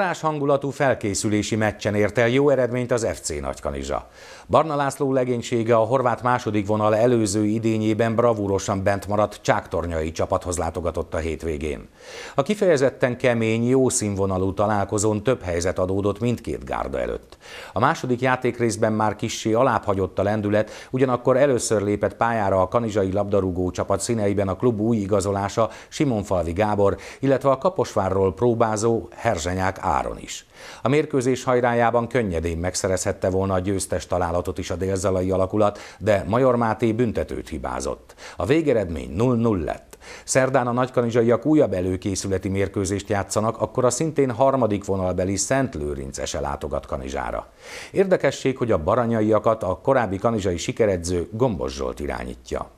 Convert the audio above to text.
hangulatú felkészülési meccsen ért el jó eredményt az FC Nagykanizsa. Barna László legénysége a horvát második vonal előző idényében bravúrosan bent maradt csáktornyai csapathoz látogatott a hétvégén. A kifejezetten kemény, jó színvonalú találkozón több helyzet adódott mindkét gárda előtt. A második játékrészben már kissé alábbhagyott a lendület, ugyanakkor először lépett pályára a kanizsai labdarúgó csapat színeiben a klub új igazolása Simonfalvi Gábor, illetve a Kaposvárról próbázó Herzsenyák áron is. A mérkőzés hajrájában könnyedén megszerezhette volna a győztes találatot is a délzalai alakulat, de Major Máté büntetőt hibázott. A végeredmény 0-0 lett. Szerdán a nagykanizsaiak újabb előkészületi mérkőzést játszanak, akkor a szintén harmadik vonalbeli Szent Lőrinc látogat Kanizsára. Érdekesség, hogy a baranyaiakat a korábbi kanizsai sikeredző Gombos Zsolt irányítja.